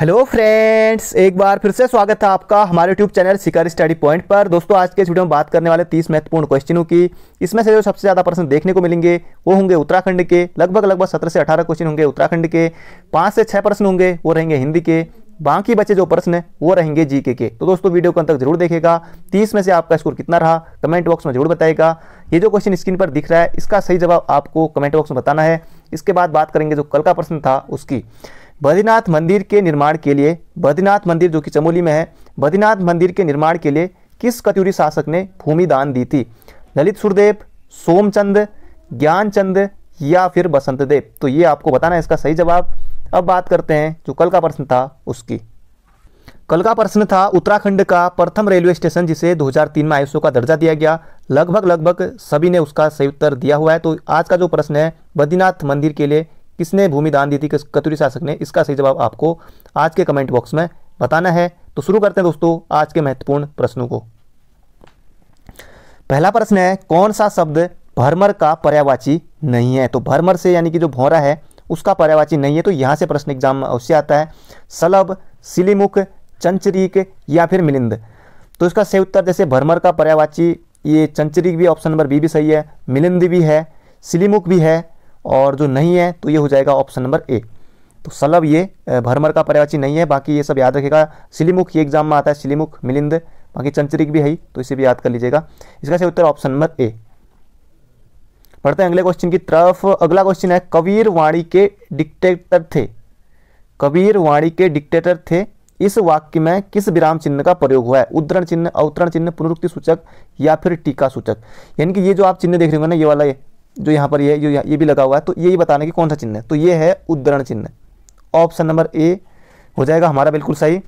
hello friends एक बार फिर से स्वागत है आपका हमारे YouTube channel Shikar study point पर दोस्तों आज के इस वीडियो में बात करने वाले 30 महत्वपूर्ण क्वेश्चनों की इसमें से जो सबसे ज़्यादा प्रश्न देखने को मिलेंगे वो होंगे उत्तराखंड के लगभग लगभग 17 से 18 क्वेश्चन होंगे उत्तराखंड के पाँच से छः प्रश्न होंगे वो रहेंगे हिंदी के बाकी बचे जो प्रश्न हैं वो रहेंगे जीके के तो दोस्तों वीडियो को अंत तक जरूर देखेगा तीस में से आपका स्कोर कितना रहा कमेंट बॉक्स में जरूर बताएगा ये जो क्वेश्चन स्क्रीन पर दिख रहा है इसका सही जवाब आपको कमेंट बॉक्स में बताना है इसके बाद बात करेंगे जो कल का प्रश्न था उसकी बद्रीनाथ मंदिर के निर्माण के लिए बद्रीनाथ मंदिर जो कि चमोली में है बद्रीनाथ मंदिर के निर्माण के लिए किस कत्यूरी शासक ने भूमि दान दी थी ललित सुरदेव सोमचंद ज्ञानचंद या फिर बसंत देव तो ये आपको बताना है इसका सही जवाब अब बात करते हैं जो कल का प्रश्न था उसकी कल का प्रश्न था उत्तराखंड का प्रथम रेलवे स्टेशन जिसे 2003 में आयुषो का दर्जा दिया गया लगभग लगभग सभी ने उसका सही उत्तर दिया हुआ है तो आज का जो प्रश्न है बद्रीनाथ मंदिर के लिए किसने भूमि दान दी थी किस कतुरी शासक ने इसका सही जवाब आपको आज के कमेंट बॉक्स में बताना है तो शुरू करते हैं दोस्तों आज के महत्वपूर्ण प्रश्नों को पहला प्रश्न है कौन सा शब्द भरमर का पर्यावाची नहीं है तो भरमर से यानी कि जो भौरा है उसका पर्यावाची नहीं है तो यहाँ से प्रश्न एग्जाम में अवश्य आता है सलब सिलीमुख चंचरीक या फिर मिलिंद तो इसका सही उत्तर जैसे भरमर का पर्यावाची ये चंचरीक भी ऑप्शन नंबर बी भी सही है मिलिंद भी है सिलीमुख भी है और जो नहीं है तो ये हो जाएगा ऑप्शन नंबर ए तो सलब ये भरमर का पर्यावाची नहीं है बाकी ये सब याद रखेगा सिलीमुख ये एग्जाम में आता है सिलीमुख मिलिंद बाकी चंचरिक भी है तो इसे भी याद कर लीजिएगा इसका सही उत्तर ऑप्शन नंबर ए पढ़ते हैं अगले क्वेश्चन की तरफ अगला क्वेश्चन है कबीर वाणी के डिक्टेटर थे कबीर वाणी के डिक्टेटर थे इस वाक्य में किस विराम चिन्ह का प्रयोग हुआ है उद्धरण चिन्ह अवतरण चिन्ह पुनरुक्ति सूचक या फिर टीका सूचक यानी कि ये जो आप चिन्ह देख रहे हो ना ये वाला ये जो यहाँ पर ये जो ये भी लगा हुआ है तो ये बताने की कौन सा चिन्ह है तो ये है उद्धरण चिन्ह ऑप्शन नंबर ए हो जाएगा हमारा बिल्कुल सही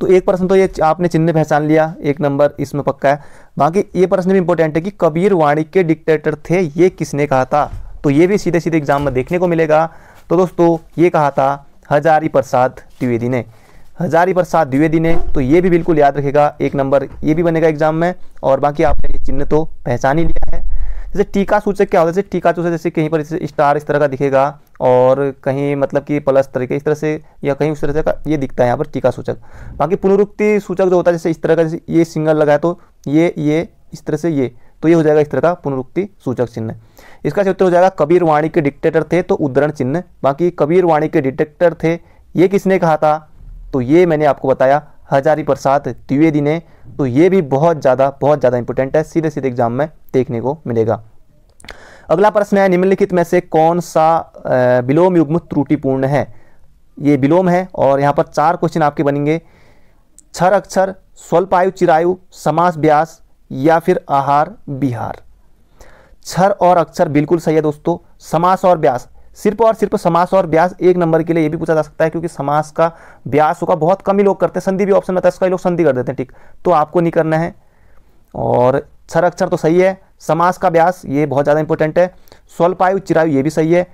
तो एक प्रश्न तो ये आपने चिन्ह पहचान लिया एक नंबर इसमें पक्का है बाकी ये प्रश्न भी इंपॉर्टेंट है कि कबीर वाणी के डिक्टेटर थे ये किसने कहा था तो ये भी सीधे सीधे एग्जाम में देखने को मिलेगा तो दोस्तों ये कहा था हजारी प्रसाद द्विवेदी ने हजारी प्रसाद द्विवेदी ने तो ये भी बिल्कुल याद रखेगा एक नंबर ये भी बनेगा एग्जाम में और बाकी आपने ये चिन्ह तो पहचान ही लिया जैसे टीका सूचक क्या होता है जैसे टीका सूचक जैसे कहीं पर स्टार इस तरह का दिखेगा और कहीं मतलब कि प्लस तरीके इस तरह से या कहीं उस तरह से का ये दिखता है यहाँ पर टीका सूचक बाकी पुनरुक्ति सूचक जो होता है जैसे इस तरह का जैसे ये सिंगल लगा है तो ये ये इस तरह से ये तो ये हो जाएगा इस तरह का पुनरुक्ति सूचक चिन्ह इसका उत्तर हो जाएगा कबीर वाणी के डिक्टेटर थे तो उद्धरण चिन्ह बाकी कबीर वाणी के डिटेक्टर थे ये किसने कहा था तो ये मैंने आपको बताया हजारी प्रसाद द्विवेदी ने तो ये भी बहुत ज़्यादा बहुत ज़्यादा इंपॉर्टेंट है सीधे सीधे एग्जाम में देखने को मिलेगा अगला प्रश्न है निम्नलिखित में से कौन सा विलोम युग्म त्रुटिपूर्ण है ये विलोम है और यहाँ पर चार क्वेश्चन आपके बनेंगे छर अक्षर स्वल्प आयु चिरायु समास व्यास या फिर आहार बिहार छर और अक्षर बिल्कुल सही है दोस्तों समास और व्यास सिर्फ और सिर्फ समास और ब्यास एक नंबर के लिए ये भी पूछा जा सकता है क्योंकि समास का ब्यास होगा बहुत कम ही लोग करते हैं संधि भी ऑप्शन में है लोग संधि कर देते हैं ठीक तो आपको नहीं करना है और क्षर अक्षर तो सही है समास का ब्यास ये बहुत ज़्यादा इंपॉर्टेंट है स्वल्पायु चिरायु ये भी सही है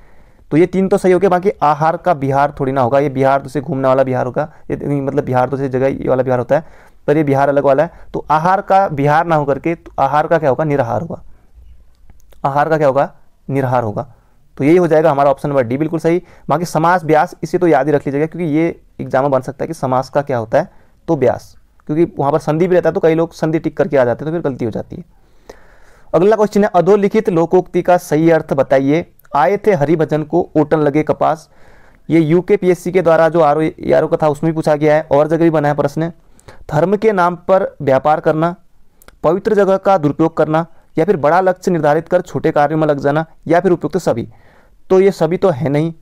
तो ये तीन तो सही हो गया बाकी आहार का बिहार थोड़ी ना होगा ये बिहार तो से घूमने वाला बिहार होगा ये मतलब बिहार तो से जगह ये वाला बिहार होता है पर ये बिहार अलग वाला है तो आहार का बिहार ना होकर के तो आहार का क्या होगा निराहार होगा आहार का क्या होगा निराहार होगा तो यही हो जाएगा हमारा ऑप्शन नंबर डी बिल्कुल सही बाकी समास ब्यास इसे तो याद ही रख लीजिएगा क्योंकि ये एग्जाम बन सकता है कि समास का क्या होता है तो ब्यास क्योंकि वहाँ पर संधि भी रहता है तो कई लोग संधि टिक करके आ जाते हैं तो फिर गलती हो जाती है अगला क्वेश्चन है अधोलिखित लोकोक्ति का सही अर्थ बताइए आए थे हरिभजन को ओटन लगे कपास ये यूके पीएससी के द्वारा जो आर ओ का था उसमें भी पूछा गया है और जगह भी बना है प्रश्न धर्म के नाम पर व्यापार करना पवित्र जगह का दुरुपयोग करना या फिर बड़ा लक्ष्य निर्धारित कर छोटे कार्यों में लग जाना या फिर उपयुक्त सभी तो ये सभी तो है नहीं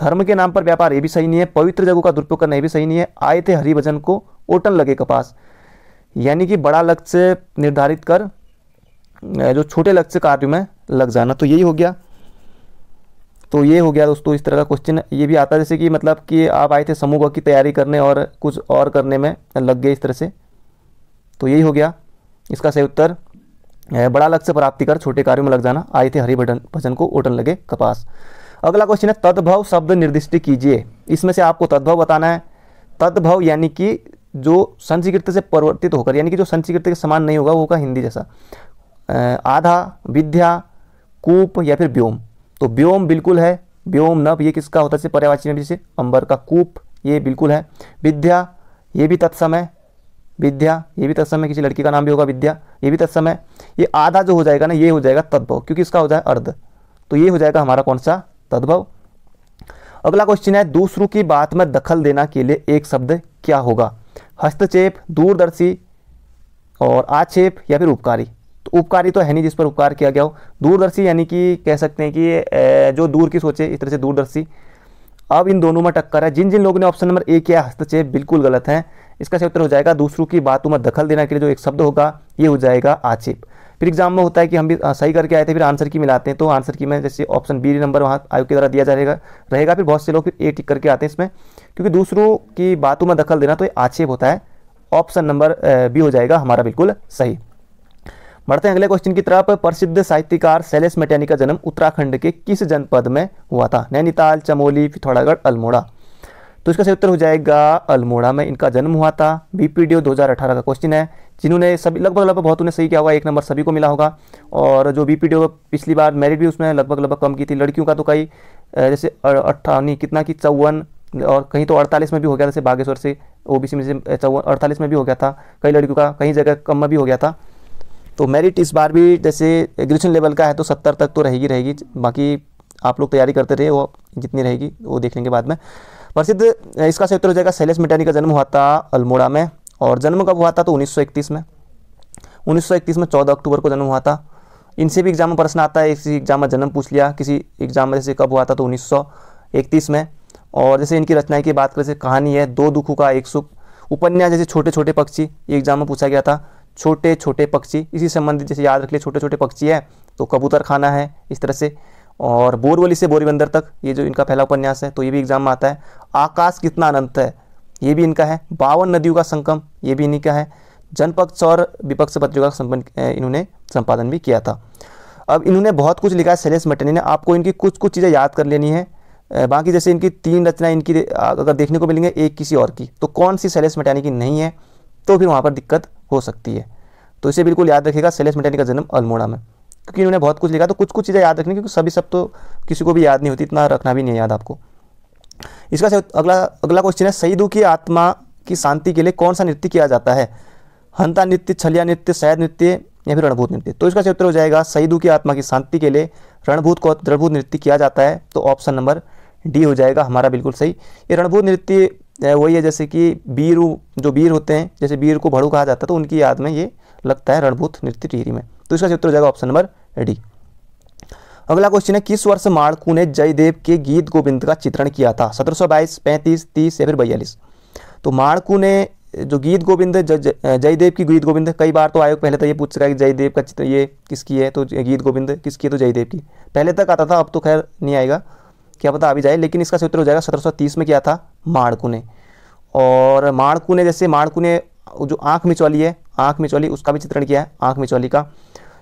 धर्म के नाम पर व्यापार ये भी सही नहीं है पवित्र जगहों का दुरुपयोग करना ये भी सही नहीं है आए थे हरिभजन को ओटन लगे कपास यानी कि बड़ा लक्ष्य निर्धारित कर जो छोटे लक्ष्य कार्य में लग जाना तो यही हो गया तो ये हो गया दोस्तों इस तरह का क्वेश्चन ये भी आता है जैसे कि मतलब कि आप आए थे समूह की तैयारी करने और कुछ और करने में लग गए इस तरह से तो यही हो गया इसका सही उत्तर बड़ा लक्ष्य प्राप्ति कर छोटे कार्यों में लग जाना आए थे हरि भजन भजन को ओटन लगे कपास अगला क्वेश्चन है तद्भव शब्द निर्दिष्ट कीजिए इसमें से आपको तद्भव बताना है तद्भव यानी कि जो संस्कृत से परिवर्तित होकर यानी कि जो संस्कृत के समान नहीं होगा वो होगा हिंदी जैसा आधा विद्या कूप या फिर व्योम तो व्योम बिल्कुल है व्योम नभ ये किसका होता है पर्यावाची में जैसे अंबर का कूप ये बिल्कुल है विद्या ये भी तत्सम है विद्या ये भी तत्सम है किसी लड़की का नाम भी होगा विद्या ये भी तत्सम है ये आधा जो हो जाएगा ना ये हो जाएगा तद्भव क्योंकि इसका हो जाए अर्ध तो ये हो जाएगा हमारा कौन सा तद्भव अगला क्वेश्चन है दूसरों की बात में दखल देना के लिए एक शब्द क्या होगा हस्तक्षेप दूरदर्शी और आक्षेप या फिर उपकारी तो उपकारी तो है नहीं जिस पर उपकार किया गया हो दूरदर्शी यानी कि कह सकते हैं कि जो दूर की सोचे इस तरह से दूरदर्शी अब इन दोनों में टक्कर है जिन जिन लोगों ने ऑप्शन नंबर ए किया हस्तक्षेप बिल्कुल गलत है इसका सही उत्तर हो जाएगा दूसरों की बातों में दखल देना के लिए जो एक शब्द होगा ये हो जाएगा आक्षेप फिर एग्जाम में होता है कि हम भी सही करके आए थे फिर आंसर की मिलाते हैं तो आंसर की में जैसे ऑप्शन बी नंबर वहाँ आयोग के द्वारा दिया जाएगा रहेगा फिर बहुत से लोग फिर ए टिक करके आते हैं इसमें क्योंकि दूसरों की बातों में दखल देना तो ये आक्षेप होता है ऑप्शन नंबर बी हो जाएगा हमारा बिल्कुल सही बढ़ते हैं अगले क्वेश्चन की तरफ प्रसिद्ध साहित्यकार शैलेश मेटानी का जन्म उत्तराखंड के किस जनपद में हुआ था नैनीताल चमोली पिथौरागढ़ अल्मोड़ा तो इसका सही उत्तर हो जाएगा अल्मोड़ा में इनका जन्म हुआ था बी पी डी ओ दो हज़ार अठारह का क्वेश्चन है जिन्होंने सभी लगभग लगभग बहुत उन्हें सही किया होगा एक नंबर सभी को मिला होगा और जो बी पी डी ओ पिछली बार मेरिट भी उसमें लगभग लगभग कम की थी लड़कियों का तो कई जैसे अट्ठानी कितना की चौवन और कहीं तो अड़तालीस में भी हो गया जैसे बागेश्वर से ओबीसी में से चौवन अड़तालीस में भी हो गया था कई लड़कियों का कहीं जगह कम में भी हो गया था तो मेरिट इस बार भी जैसे ग्रेजुएशन लेवल का है तो सत्तर तक तो रहेगी रहेगी बाकी आप लोग तैयारी करते रहे वो जितनी रहेगी वो देख लेंगे बाद में प्रसिद्ध इसका सही उत्तर हो जाएगा शैलेश मिटानी का जन्म हुआ था अल्मोड़ा में और जन्म कब हुआ था तो 1931 में 1931 में 14 अक्टूबर को जन्म हुआ था इनसे भी एग्जाम में प्रश्न आता है किसी एग्जाम में जन्म पूछ लिया किसी एग्जाम में जैसे कब हुआ था तो उन्नीस में और जैसे इनकी रचनाएं की बात करें कहानी है दो दुखों का एक सुख उपन्यास जैसे छोटे छोटे पक्षी ये एग्जाम में पूछा गया था छोटे छोटे पक्षी इसी संबंधित जैसे याद रख लिया छोटे छोटे पक्षी है तो कबूतर खाना है इस तरह से और बोरवली से बोरीबंदर तक ये जो इनका पहला उपन्यास है तो ये भी एग्जाम में आता है आकाश कितना अनंत है ये भी इनका है बावन नदियों का संगम ये भी इन्हीं का है जनपक्ष और विपक्ष पत्रिका का इन्होंने संपादन भी किया था अब इन्होंने बहुत कुछ लिखा है शैलेश मटनी ने आपको इनकी कुछ कुछ चीज़ें याद कर लेनी है बाकी जैसे इनकी तीन रचना इनकी अगर देखने को मिलेंगे एक किसी और की तो कौन सी शैलेश मटानी की नहीं है तो फिर वहाँ पर दिक्कत हो सकती है तो इसे बिल्कुल याद रखेगा शैलेश मटानी का जन्म अल्मोड़ा में क्योंकि इन्होंने बहुत कुछ लिखा तो कुछ कुछ चीज़ें याद रखनी क्योंकि सभी सब तो किसी को भी याद नहीं होती इतना रखना भी नहीं याद आपको इसका अगला अगला क्वेश्चन है शहीदों की आत्मा की शांति के लिए कौन सा नृत्य किया जाता है हंता नृत्य छलिया नृत्य शहद नृत्य या फिर रणभूत नृत्य तो इसका उत्तर हो जाएगा सईदू की आत्मा की शांति के लिए रणभूत को रणभूत नृत्य किया जाता है तो ऑप्शन नंबर डी हो जाएगा हमारा बिल्कुल सही ये रणभूत नृत्य वही है जैसे कि वीर जो वीर होते हैं जैसे वीर को भड़ू कहा जाता है तो उनकी याद में ये लगता है रणभूत नृत्य टिहरी में तो इसका उत्तर हो जाएगा ऑप्शन नंबर डी अगला क्वेश्चन है किस वर्ष माड़कू ने जयदेव के गीत गोविंद का चित्रण किया था 1722, 35, 30 या फिर बयालीस तो माड़कू ने जो गीत गोविंद जयदेव की गीत गोविंद कई बार तो आयोग पहले तो ये पूछ रहा है कि जयदेव का चित्र ये किसकी है तो गीत गोविंद किसकी है तो जयदेव की पहले तक आता था अब तो खैर नहीं आएगा क्या पता अभी जाए लेकिन इसका सूत्र हो जाएगा 1730 में क्या था माड़कू ने और माड़कू ने जैसे माड़कू ने जो आँख मिचौली है आँख मिचौली उसका भी चित्रण किया है आँख मिचौली का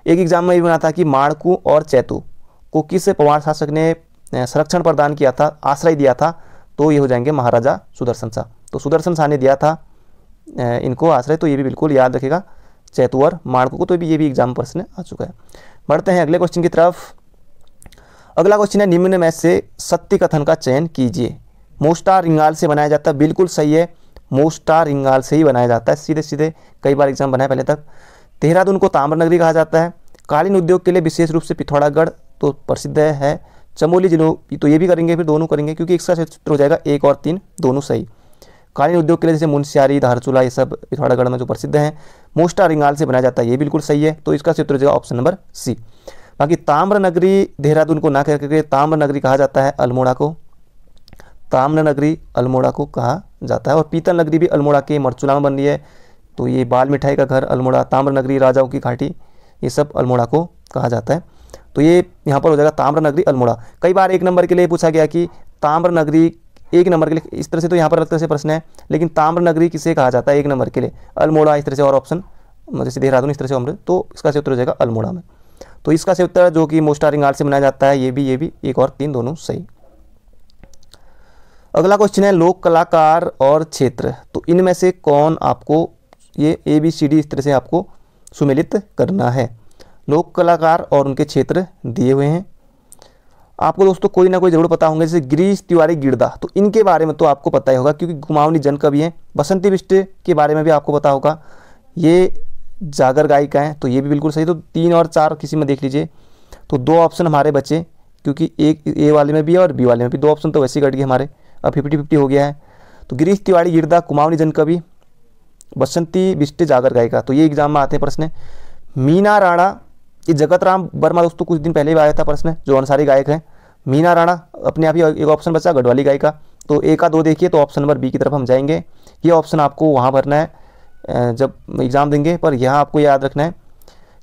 एक एग्जाम में ये बना था कि माणकू और चैतु को किस पवार शासक ने संरक्षण प्रदान किया था आश्रय दिया था तो ये हो जाएंगे महाराजा सुदर्शन शाह तो सुदर्शन शाह ने दिया था इनको आश्रय तो ये भी बिल्कुल याद रखेगा चैतु और माणकू को तो भी ये भी एग्जाम प्रश्न आ चुका है बढ़ते हैं अगले क्वेश्चन की तरफ अगला क्वेश्चन है निम्न में से सत्य कथन का चयन कीजिए मोस्टा रिंगाल से बनाया जाता है बिल्कुल सही है मोस्टा रिंगाल से ही बनाया जाता है सीधे सीधे कई बार एग्जाम बनाया पहले तक देहरादून को ताम्रनगरी कहा जाता है कालीन उद्योग के लिए विशेष रूप से पिथौरागढ़ तो प्रसिद्ध है चमोली जिलों तो ये भी करेंगे फिर दोनों करेंगे क्योंकि इसका क्षेत्र हो जाएगा एक और तीन दोनों सही कालीन उद्योग के लिए जैसे मुंशियारी धारचूला ये सब पिथौरागढ़ में जो प्रसिद्ध हैं मोस्टा रिंगाल से बनाया जाता है ये बिल्कुल सही है तो इसका क्षेत्र हो जाएगा ऑप्शन नंबर सी बाकी ताम्र नगरी देहरादून को ना कह करके ताम्र नगरी कहा जाता है अल्मोड़ा को ताम्र नगरी अल्मोड़ा को कहा जाता है और पीतल नगरी भी अल्मोड़ा के मरचूला में बन रही है तो ये बाल मिठाई का घर अल्मोड़ा ताम्रनगरी राजाओं की घाटी ये सब अल्मोड़ा को कहा जाता है तो ये यहाँ पर हो जाएगा ताम्रनगरी अल्मोड़ा कई बार एक नंबर के लिए पूछा गया कि ताम्रनगरी एक नंबर के लिए इस तरह से तो यहाँ पर अलग तरह से प्रश्न है लेकिन ताम्रनगरी किसे कहा जाता है एक नंबर के लिए अल्मोड़ा इस तरह से और ऑप्शन जैसे देहरादून इस तरह से अमृत तो इसका से उत्तर हो जाएगा अल्मोड़ा में तो इसका से उत्तर जो कि मोस्ट आरिंग आर्ट से मनाया जाता है ये भी ये भी एक और तीन दोनों सही अगला क्वेश्चन है लोक कलाकार और क्षेत्र तो इनमें से कौन आपको ये ए बी सी डी इस तरह से आपको सुमेलित करना है लोक कलाकार और उनके क्षेत्र दिए हुए हैं आपको दोस्तों कोई ना कोई जरूर पता होंगे जैसे गिरीश तिवारी गिरदा तो इनके बारे में तो आपको पता ही होगा क्योंकि घुमावनी जन कवि हैं बसंती बिष्ट के बारे में भी आपको पता होगा ये जागर गायिका हैं तो ये भी बिल्कुल सही तो तीन और चार किसी में देख लीजिए तो दो ऑप्शन हमारे बचे क्योंकि एक ए वाले में भी है और बी वाले में भी दो ऑप्शन तो वैसे कट गए हमारे अब फिफ्टी फिफ्टी हो गया है तो गिरीश तिवारी गिरदा कुमावनी जन कवि बसंती बिस्टे जागर गायिका तो ये एग्जाम में आते हैं प्रश्न मीना राणा ये जगत राम वर्मा दोस्तों कुछ दिन पहले भी आया था प्रश्न जो अंसारी गायक हैं मीना राणा अपने आप ही एक ऑप्शन बचा गढ़वाली गायिका तो ए का दो देखिए तो ऑप्शन नंबर बी की तरफ हम जाएंगे ये ऑप्शन आपको वहाँ भरना है जब एग्ज़ाम देंगे पर यहाँ आपको याद रखना है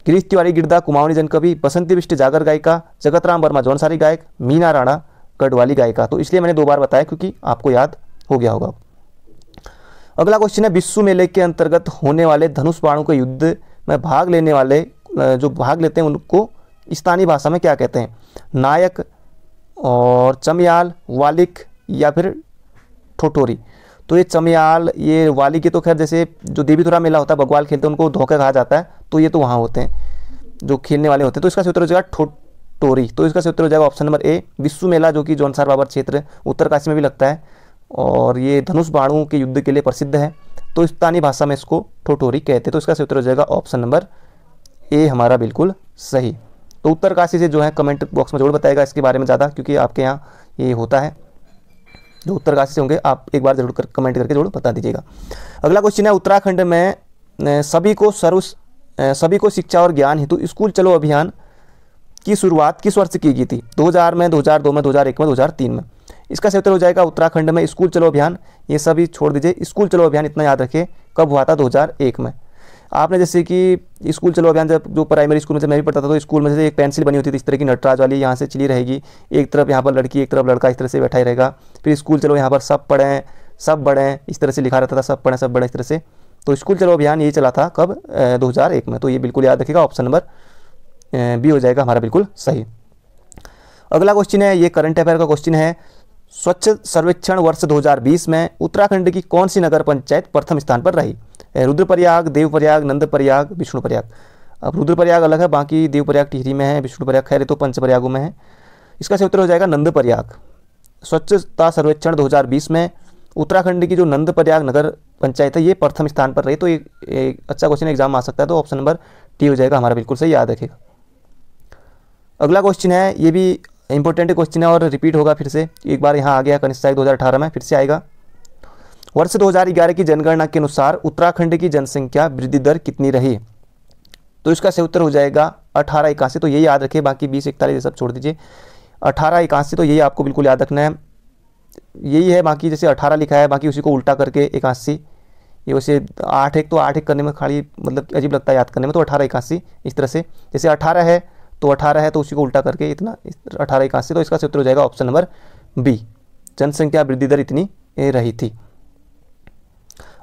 गिरीश तिवारी गिरदा कुमावनी जनकवि बसंती बिष्ट जागर गायिका जगत राम वर्मा जौनसारी गायक मीना राणा गढ़वाली गायिका तो इसलिए मैंने दो बार बताया क्योंकि आपको याद हो गया होगा अगला क्वेश्चन है विश्व मेले के अंतर्गत होने वाले धनुष बाणों के युद्ध में भाग लेने वाले जो भाग लेते हैं उनको स्थानीय भाषा में क्या कहते हैं नायक और चमयाल वालिक या फिर ठोटोरी तो ये चमयाल ये वालिक ये तो खैर जैसे जो देवीधुरा मेला होता है भगवाल खेलते हैं उनको धोखा कहा जाता है तो ये तो वहाँ होते हैं जो खेलने वाले होते हैं तो इसका सूत्र हो जाएगा ठोटोरी तो इसका सूत्र हो जाएगा ऑप्शन नंबर ए विश्व मेला जो कि जौनसार बाबर क्षेत्र उत्तरकाशी में भी लगता है और ये धनुष बाणों के युद्ध के लिए प्रसिद्ध है तो स्थानीय भाषा में इसको ठोटोरी कहते हैं तो इसका सही उत्तर हो जाएगा ऑप्शन नंबर ए हमारा बिल्कुल सही तो उत्तरकाशी से जो है कमेंट बॉक्स में जरूर बताएगा इसके बारे में ज़्यादा क्योंकि आपके यहाँ ये होता है जो उत्तरकाशी से होंगे आप एक बार जरूर कर, कमेंट करके जरूर बता दीजिएगा अगला क्वेश्चन है उत्तराखंड में सभी को सर्व सभी को शिक्षा और ज्ञान हेतु स्कूल चलो अभियान की शुरुआत किस वर्ष की गई थी 2000 में 2002 में 2001 में 2003 में इसका उत्तर हो जाएगा उत्तराखंड में स्कूल चलो अभियान ये सभी छोड़ दीजिए स्कूल चलो अभियान इतना याद रखिए कब हुआ था 2001 में आपने जैसे कि स्कूल चलो अभियान जब जो प्राइमरी स्कूल में जब मैं भी पढ़ता था तो स्कूल में जैसे एक पेंसिल बनी होती थी इस तरह की नटराज वाली यहाँ से चिली रहेगी एक तरफ यहाँ पर लड़की एक तरफ लड़का इस तरह से बैठा ही रहेगा फिर स्कूल चलो यहाँ पर सब पढ़ें सब बढ़ें इस तरह से लिखा रहता था सब पढ़ें सब बढ़ें इस तरह से तो स्कूल चलो अभियान ये चला था कब दो में तो ये बिल्कुल याद रखेगा ऑप्शन नंबर बी हो जाएगा हमारा बिल्कुल सही अगला क्वेश्चन है ये करंट अफेयर का क्वेश्चन है स्वच्छ सर्वेक्षण वर्ष 2020 में उत्तराखंड की कौन सी नगर पंचायत प्रथम स्थान पर रही रुद्रप्रयाग देवप्रयाग नंदप्रयाग विष्णुप्रयाग अब रुद्रप्रयाग अलग है बाकी देवप्रयाग टिहरी में है विष्णुप्रयाग खैर तो पंचप्रयागों में है इसका सही उत्तर हो जाएगा नंदप्रयाग स्वच्छता सर्वेक्षण 2020 में उत्तराखंड की जो नंदप्रयाग नगर पंचायत है ये प्रथम स्थान पर रही तो ये, अच्छा क्वेश्चन एग्जाम आ सकता है तो ऑप्शन नंबर टी हो जाएगा हमारा बिल्कुल सही याद रखेगा अगला क्वेश्चन है ये भी इंपॉर्टेंट क्वेश्चन है और रिपीट होगा फिर से एक बार यहाँ आ गया कनिष्ठा हज़ार अठारह में फिर से आएगा वर्ष 2011 की जनगणना के अनुसार उत्तराखंड की जनसंख्या वृद्धि दर कितनी रही तो इसका सही उत्तर हो जाएगा अठारह इक्यासी तो यही याद रखिए बाकी बीस इकतालीस ये सब छोड़ दीजिए अठारह इक्यासी तो यही आपको बिल्कुल याद रखना है यही है बाकी जैसे अठारह लिखा है बाकी उसी को उल्टा करके इक्यासी ये वैसे आठ एक तो आठ एक करने में खाली मतलब अजीब लगता है याद करने में तो अठारह इक्यासी इस तरह से जैसे अठारह है तो अठारह है तो उसी को उल्टा करके इतना अठारह इक्यासी तो इसका सूत्र हो जाएगा ऑप्शन नंबर बी जनसंख्या वृद्धि दर इतनी रही थी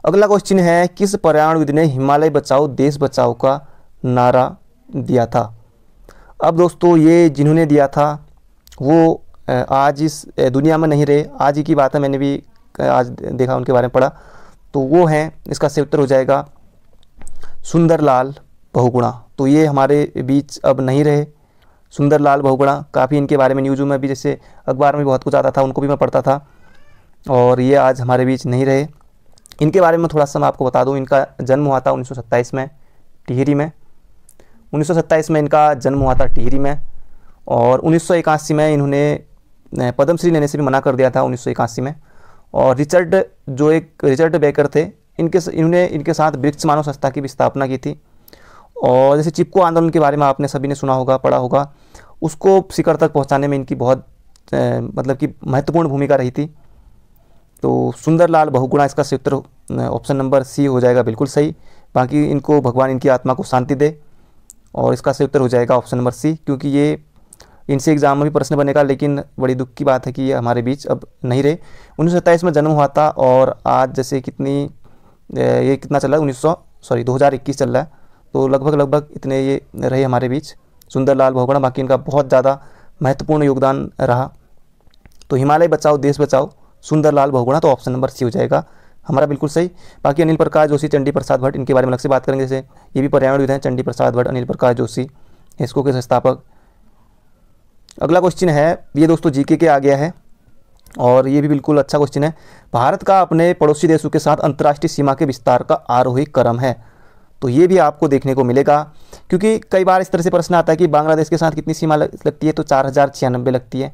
अगला क्वेश्चन है किस पर्यावरणविद ने हिमालय बचाओ देश बचाओ का नारा दिया था अब दोस्तों ये जिन्होंने दिया था वो आज इस दुनिया में नहीं रहे आज ही की बात है मैंने भी आज देखा उनके बारे में पढ़ा तो वो हैं इसका सही उत्तर हो जाएगा सुंदरलाल बहुगुणा तो ये हमारे बीच अब नहीं रहे लाल बहुगुणा काफ़ी इनके बारे में न्यूज़ में भी जैसे अखबार में बहुत कुछ आता था उनको भी मैं पढ़ता था और ये आज हमारे बीच नहीं रहे इनके बारे में थोड़ा सा मैं आपको बता दूं इनका जन्म हुआ था उन्नीस में टिहरी में उन्नीस में इनका जन्म हुआ था टिहरी में और उन्नीस में इन्होंने पद्मश्री लेने से भी मना कर दिया था उन्नीस में और रिचर्ड जो एक रिचर्ड बेकर थे इनके इन्होंने इनके साथ ब्रिक्स मानव संस्था की भी स्थापना की थी और जैसे चिपको आंदोलन के बारे में आपने सभी ने सुना होगा पढ़ा होगा उसको शिखर तक पहुंचाने में इनकी बहुत ए, मतलब कि महत्वपूर्ण भूमिका रही थी तो सुंदरलाल बहुगुणा इसका संयुक्त ऑप्शन नंबर सी हो जाएगा बिल्कुल सही बाकी इनको भगवान इनकी आत्मा को शांति दे और इसका सही उत्तर हो जाएगा ऑप्शन नंबर सी क्योंकि ये इनसे एग्जाम में भी प्रश्न बनेगा लेकिन बड़ी दुख की बात है कि ये हमारे बीच अब नहीं रहे उन्नीस में जन्म हुआ था और आज जैसे कितनी ये कितना चल रहा है उन्नीस सॉरी 2021 चल रहा है तो लगभग लगभग इतने ये रहे हमारे बीच सुंदरलाल भोगड़ा बाकी इनका बहुत ज़्यादा महत्वपूर्ण योगदान रहा तो हिमालय बचाओ देश बचाओ सुंदरलाल भोगड़ा तो ऑप्शन नंबर सी हो जाएगा हमारा बिल्कुल सही बाकी अनिल प्रकाश जोशी चंडी प्रसाद भट्ट इनके बारे में अलग से बात करेंगे जैसे ये भी पर्यावरण विधायक चंडी प्रसाद भट्ट अनिल प्रकाश जोशी इसको के संस्थापक अगला क्वेश्चन है ये दोस्तों जीके के आ गया है और ये भी बिल्कुल अच्छा क्वेश्चन है भारत का अपने पड़ोसी देशों के साथ अंतर्राष्ट्रीय सीमा के विस्तार का आरोही क्रम है तो ये भी आपको देखने को मिलेगा क्योंकि कई बार इस तरह से प्रश्न आता है कि बांग्लादेश के साथ कितनी सीमा लगती है तो चार हज़ार छियानबे लगती है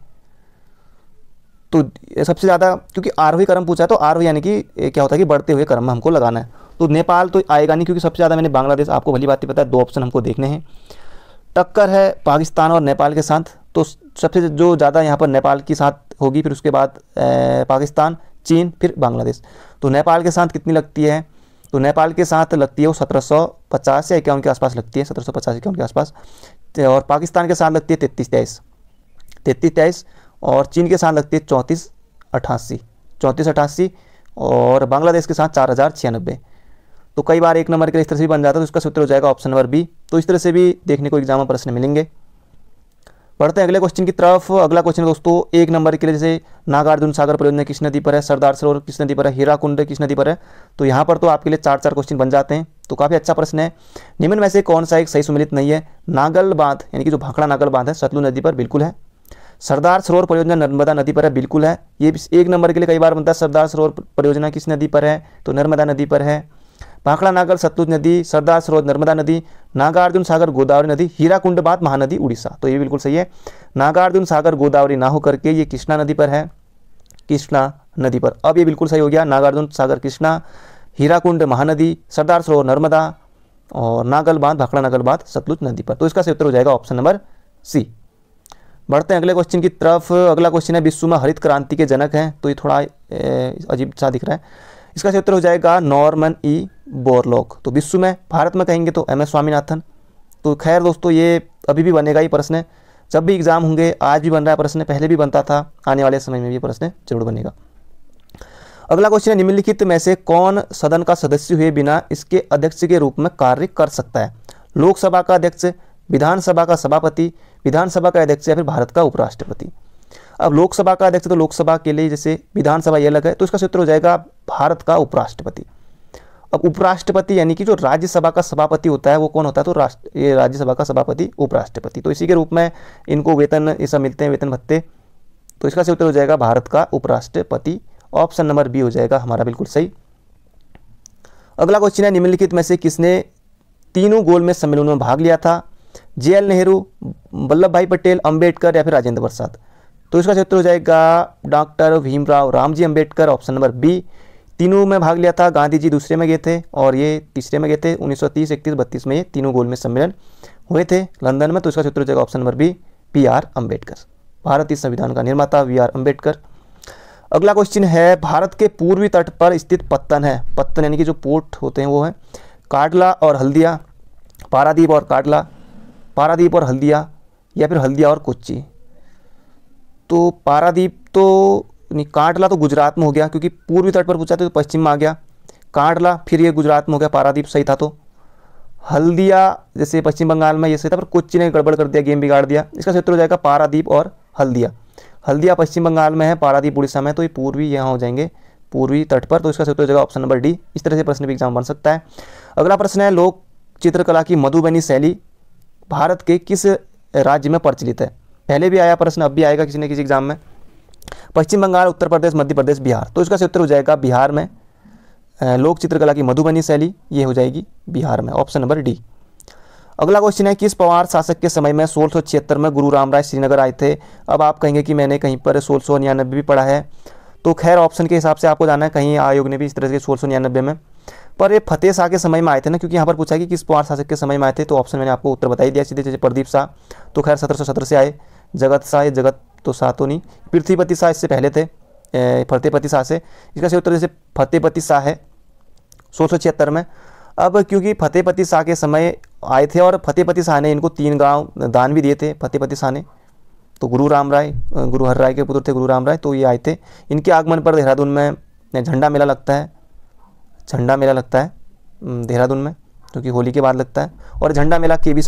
तो सबसे ज़्यादा क्योंकि आरोही क्रम पूछा है तो आरोही यानी कि क्या होता है कि बढ़ते हुए क्रम हमको लगाना है तो नेपाल तो आएगा नहीं क्योंकि सबसे ज़्यादा मैंने बांग्लादेश आपको भली बात ही पता है दो ऑप्शन हमको देखने हैं टक्कर है पाकिस्तान और नेपाल के साथ तो सबसे जो ज़्यादा यहाँ पर नेपाल के साथ होगी फिर उसके बाद पाकिस्तान चीन फिर बांग्लादेश तो नेपाल के साथ कितनी लगती है तो नेपाल के साथ लगती है वो सत्रह सौ पचास या इक्यावन के आसपास लगती है सत्रह सौ पचास इक्यावन के आसपास और पाकिस्तान के साथ लगती है तैतीस तेईस तैतीस तेईस और चीन के साथ लगती है चौंतीस अट्ठासी चौंतीस अठासी और बांग्लादेश के साथ चार हज़ार छियानबे तो कई बार एक नंबर के इस तरह से भी बन जाता है तो इसका सूत्र हो जाएगा ऑप्शन नंबर बी तो इस तरह से भी देखने को एग्जाम में प्रश्न मिलेंगे बढ़ते हैं अगले क्वेश्चन की तरफ अगला क्वेश्चन दोस्तों एक नंबर के लिए जैसे नागार्जुन सागर परियोजना किस नदी पर है सरदार सरोवर किस नदी पर है हीरा कुंड किस नदी पर है तो यहाँ पर तो आपके लिए चार चार क्वेश्चन बन जाते हैं तो काफ़ी अच्छा प्रश्न है निम्न में से कौन सा एक सही सुमिलित नहीं है नागल बांध यानी कि जो भाखड़ा नागल बांध है सतलु नदी पर बिल्कुल है सरदार सरोवर परियोजना नर्मदा नदी पर है बिल्कुल है ये एक नंबर के लिए कई बार बनता है सरदार सरोवर परियोजना किस नदी पर है तो नर्मदा नदी पर है भाखड़ा नागल सतलुज नदी सरदार सरोज नर्मदा नदी नागार्जुन सागर गोदावरी नदी हीराकुंड बात महानदी उड़ीसा तो ये बिल्कुल सही है नागार्जुन सागर गोदावरी ना होकर के ये कृष्णा नदी पर है कृष्णा नदी पर अब ये बिल्कुल सही हो गया नागार्जुन सागर कृष्णा हीराकुंड महानदी सरदार सरोवर नर्मदा और नागल बांध भाखड़ा नागल बांध सतलुज नदी पर तो इसका सही उत्तर हो जाएगा ऑप्शन नंबर सी बढ़ते हैं अगले क्वेश्चन की तरफ अगला क्वेश्चन है विश्व में हरित क्रांति के जनक हैं तो ये थोड़ा अजीब सा दिख रहा है इसका सही उत्तर हो जाएगा नॉर्मन ई बोरलॉक तो विश्व में भारत में कहेंगे तो एम एस स्वामीनाथन तो खैर दोस्तों ये अभी भी बनेगा ही प्रश्न जब भी एग्ज़ाम होंगे आज भी बन रहा है प्रश्न पहले भी बनता था आने वाले समय में भी प्रश्न जरूर बनेगा अगला क्वेश्चन है निम्नलिखित में से कौन सदन का सदस्य हुए बिना इसके अध्यक्ष के रूप में कार्य कर सकता है लोकसभा का अध्यक्ष विधानसभा का सभापति विधानसभा का अध्यक्ष या फिर भारत का उपराष्ट्रपति अब लोकसभा का अध्यक्ष तो लोकसभा के लिए जैसे विधानसभा ये अलग है तो इसका सूत्र हो जाएगा भारत का उपराष्ट्रपति अब उपराष्ट्रपति यानी कि जो राज्यसभा का सभापति होता है वो कौन होता है तो राष्ट्र ये राज्यसभा का सभापति उपराष्ट्रपति तो इसी के रूप में इनको वेतन ये सब मिलते हैं वेतन भत्ते तो इसका सही उत्तर हो जाएगा भारत का उपराष्ट्रपति ऑप्शन नंबर बी हो जाएगा हमारा बिल्कुल सही अगला क्वेश्चन है निम्नलिखित में से किसने तीनों गोल में सम्मेलन में भाग लिया था जे नेहरू वल्लभ भाई पटेल अम्बेडकर या फिर राजेंद्र प्रसाद तो इसका सही उत्तर हो जाएगा doctor Bhimrao Ramji Ambedkar option number B तीनों में भाग लिया था गांधी जी दूसरे में गए थे और ये तीसरे में गए थे 1930, सौ 32 में ये तीनों गोल में सम्मेलन हुए थे लंदन में तो इसका सूत्र जगह option number B P R Ambedkar भारतीय संविधान का निर्माता वी आर अम्बेडकर अगला क्वेश्चन है भारत के पूर्वी तट पर स्थित पत्तन है पत्तन यानी कि जो पोर्ट होते हैं वो है काटला और हल्दिया पारादीप और काटला पारादीप और हल्दिया या फिर हल्दिया और कोच्ची तो पारादीप तो कांटला तो गुजरात में हो गया क्योंकि पूर्वी तट पर पूछा था तो पश्चिम में आ गया कांटला फिर ये गुजरात में हो गया पारादीप सही था तो हल्दिया जैसे पश्चिम बंगाल में ये सही था पर कोच्ची ने गड़बड़ कर दिया गेम बिगाड़ दिया इसका क्षेत्र हो जाएगा पारादीप और हल्दिया हल्दिया पश्चिम बंगाल में है पारादीप उड़ीसा में तो ये पूर्वी यहाँ हो जाएंगे पूर्वी तट पर तो इसका क्षेत्र हो जाएगा ऑप्शन नंबर डी इस तरह से प्रश्न भी एग्जाम बन सकता है अगला प्रश्न है लोक चित्रकला की मधुबनी शैली भारत के किस राज्य में प्रचलित है पहले भी आया प्रश्न अब भी आएगा किसी न किसी एग्जाम में पश्चिम बंगाल उत्तर प्रदेश मध्य प्रदेश बिहार तो इसका उत्तर हो जाएगा बिहार में लोक चित्रकला की मधुबनी शैली ये हो जाएगी बिहार में ऑप्शन नंबर डी अगला क्वेश्चन है किस पवार शासक के समय में सोलह में गुरु रामराय श्रीनगर आए थे अब आप कहेंगे कि मैंने कहीं पर सोलह भी पढ़ा है तो खैर ऑप्शन के हिसाब से आपको जाना है कहीं आयोग ने भी इस तरह से सोलह में पर ये फतेह शाह के समय में आए थे ना क्योंकि यहाँ पर पूछा कि किस पवार शासक के समय में आए थे तो ऑप्शन मैंने आपको उत्तर बताई दिया सीधे जैसे प्रदीप शाह तो खैर सत्रह से आए जगत शाह ये जगत तो नहीं पृथ्वीपति शाह इससे पहले थे फतेहपति शाह से इसका सही उत्तर जैसे फतेहपति शाह है सोलह सौ छिहत्तर में अब क्योंकि फतेहपति शाह के समय आए थे और फतेहपति शाह ने इनको तीन गांव दान भी दिए थे फतेहपति शाह ने तो गुरु राम राय गुरु हर राय के पुत्र थे गुरु राम राय तो ये आए थे इनके आगमन पर देहरादून में झंडा मेला लगता है झंडा मेला लगता है देहरादून में क्योंकि होली के बाद लगता है और झंडा मेला के बी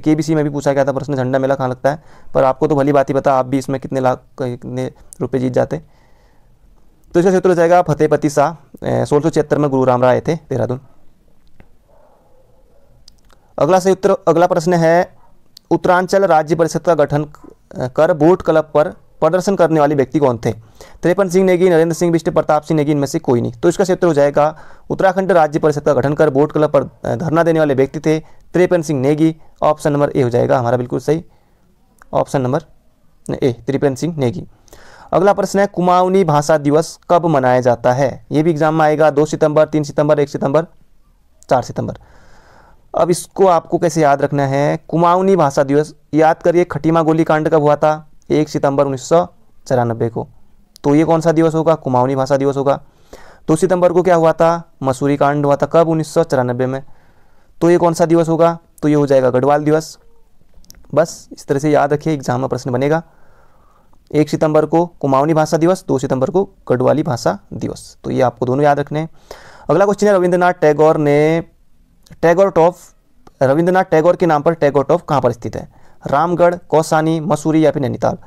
के बी सी में भी पूछा गया था प्रश्न झंडा मेला कहाँ लगता है पर आपको तो भली बात ही पता आप भी इसमें कितने लाख कितने रुपये जीत जाते तो इसका क्षेत्र हो जाएगा फतेहपति शाह सोलह सौ छिहत्तर में गुरु राम राय थे देहरादून अगला सही उत्तर अगला प्रश्न है उत्तरांचल राज्य परिषद का गठन कर बोट क्लब पर प्रदर्शन करने वाले व्यक्ति कौन थे त्रेपन सिंह नेगी नरेंद्र सिंह बिष्ट प्रताप सिंह नेगी इनमें से कोई नहीं तो इसका क्षेत्र हो जाएगा उत्तराखंड राज्य परिषद का गठन कर बोर्ड क्लब पर धरना देने वाले व्यक्ति थे Trepan Singh Negi option number A हो जाएगा हमारा बिल्कुल सही option number A Tripendra Singh Negi अगला प्रश्न है कुमाऊनी भाषा दिवस कब मनाया जाता है ये भी एग्जाम में आएगा दो सितंबर तीन सितंबर एक सितंबर चार सितंबर अब इसको आपको कैसे याद रखना है कुमाऊनी भाषा दिवस याद करिए खटीमा गोली कांड कब हुआ था एक सितंबर उन्नीस को तो ये कौन सा दिवस होगा कुमाऊनी भाषा दिवस होगा दो तो सितंबर को क्या हुआ था मसूरी कांड हुआ था कब उन्नीस में तो ये कौन सा दिवस होगा तो ये हो जाएगा गढ़वाल दिवस बस इस तरह से याद रखिए एग्जाम में प्रश्न बनेगा एक सितंबर को कुमाऊनी भाषा दिवस दो सितंबर को गढ़वाली भाषा दिवस तो ये आपको दोनों याद रखने हैं अगला क्वेश्चन है रविंद्रनाथ टैगोर ने टैगोर टॉफ रविंद्रनाथ टैगोर के नाम पर टैगोर टॉफ कहाँ पर स्थित है रामगढ़ कौसानी मसूरी या फिर नैनीताल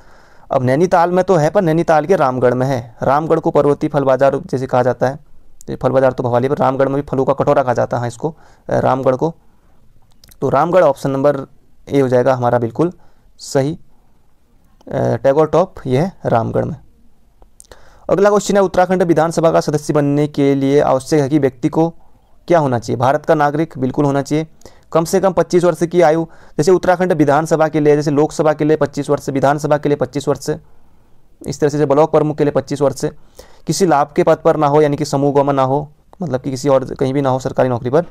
अब नैनीताल में तो है पर नैनीताल के रामगढ़ में है रामगढ़ को पर्वती फल बाजार जैसे कहा जाता है तो फल बाजार तो भवाली पर रामगढ़ में भी फलों का कटोरा कहा जाता है हाँ, इसको रामगढ़ को तो रामगढ़ ऑप्शन नंबर ए हो जाएगा हमारा बिल्कुल सही टैगोर टॉप यह है रामगढ़ में अगला क्वेश्चन है उत्तराखंड विधानसभा का सदस्य बनने के लिए आवश्यक है कि व्यक्ति को क्या होना चाहिए भारत का नागरिक बिल्कुल होना चाहिए कम से कम 25 वर्ष की आयु जैसे उत्तराखंड विधानसभा के लिए जैसे लोकसभा के लिए 25 वर्ष विधानसभा के लिए 25 वर्ष इस तरह से ब्लॉक प्रमुख के लिए 25 वर्ष से किसी लाभ के पद पर ना हो यानी कि समूह गमन ना हो मतलब कि किसी और कहीं भी ना हो सरकारी नौकरी पर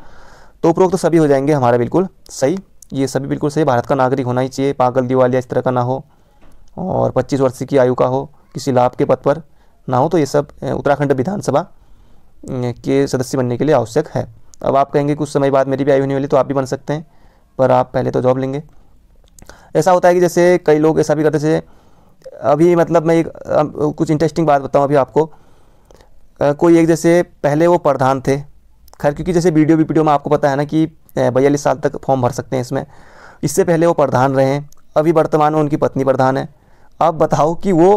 तो उपरोक्त तो सभी हो जाएंगे हमारा बिल्कुल सही ये सभी बिल्कुल सही भारत का नागरिक होना ही चाहिए पागल दिवालिया इस तरह का ना हो और पच्चीस वर्ष की आयु का हो किसी लाभ के पद पर ना हो तो ये सब उत्तराखंड विधानसभा के सदस्य बनने के लिए आवश्यक है अब आप कहेंगे कुछ समय बाद मेरी भी आई होने वाली तो आप भी बन सकते हैं पर आप पहले तो जॉब लेंगे ऐसा होता है कि जैसे कई लोग ऐसा भी करते जैसे अभी मतलब मैं एक कुछ इंटरेस्टिंग बात बताऊँ अभी आपको कोई एक जैसे पहले वो प्रधान थे खैर क्योंकि जैसे वीडियो वीडियो में आपको पता है ना कि बयालीस साल तक फॉर्म भर सकते हैं इसमें इससे पहले वो प्रधान रहे हैं अभी वर्तमान में उनकी पत्नी प्रधान है अब बताओ कि वो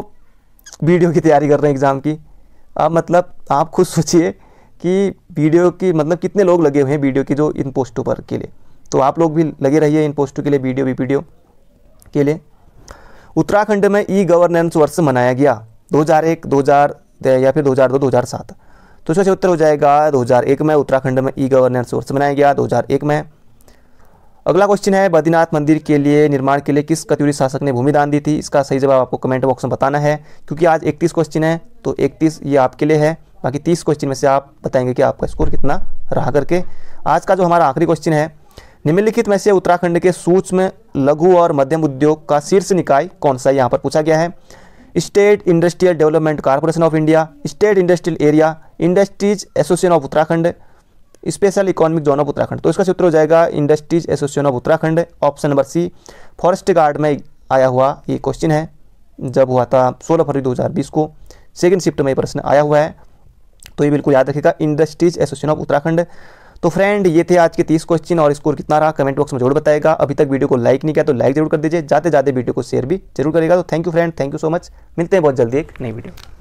वीडियो की तैयारी कर रहे हैं एग्ज़ाम की अब मतलब आप खुद सोचिए कि वीडियो की मतलब कितने लोग लगे हुए हैं वीडियो की जो इन पोस्टों पर के लिए तो आप लोग भी लगे रहिए इन पोस्टों के लिए वीडियो वीडियो के लिए उत्तराखंड में ई गवर्नेंस वर्ष मनाया गया 2001 2000 या फिर 2002 2007 तो इसका उत्तर हो जाएगा 2001 में उत्तराखंड में ई गवर्नेंस वर्ष मनाया गया 2001 में अगला क्वेश्चन है बद्रीनाथ मंदिर के लिए निर्माण के लिए किस कत्यूरी शासक ने भूमि दान दी थी इसका सही जवाब आपको कमेंट बॉक्स में बताना है क्योंकि आज इकतीस क्वेश्चन है तो इकतीस ये आपके लिए है बाकी तीस क्वेश्चन में से आप बताएंगे कि आपका स्कोर कितना रहा करके आज का जो हमारा आखिरी क्वेश्चन है निम्नलिखित में से उत्तराखंड के सूक्ष्म लघु और मध्यम उद्योग का शीर्ष निकाय कौन सा यहाँ पर पूछा गया है state industrial development corporation of India state industrial area industries association of Uttarakhand special economic zone of Uttarakhand तो इसका सूत्र हो जाएगा industries association of Uttarakhand option number C forest guard में आया हुआ ये क्वेश्चन है जब हुआ था सोलह फरवरी 2020 को सेकंड शिफ्ट में ये प्रश्न आया हुआ है तो ये बिल्कुल याद रखेगा इंडस्ट्रीज एसोसिएशन ऑफ उत्तराखंड तो फ्रेंड ये थे आज के तीस क्वेश्चन और स्कोर कितना रहा कमेंट बॉक्स में जरूर बताएगा अभी तक वीडियो को लाइक नहीं किया तो लाइक जरूर कर दीजिए जाते जाते वीडियो को शेयर भी जरूर करेगा तो thank you friend thank you so much मिलते हैं बहुत जल्दी एक नई वीडियो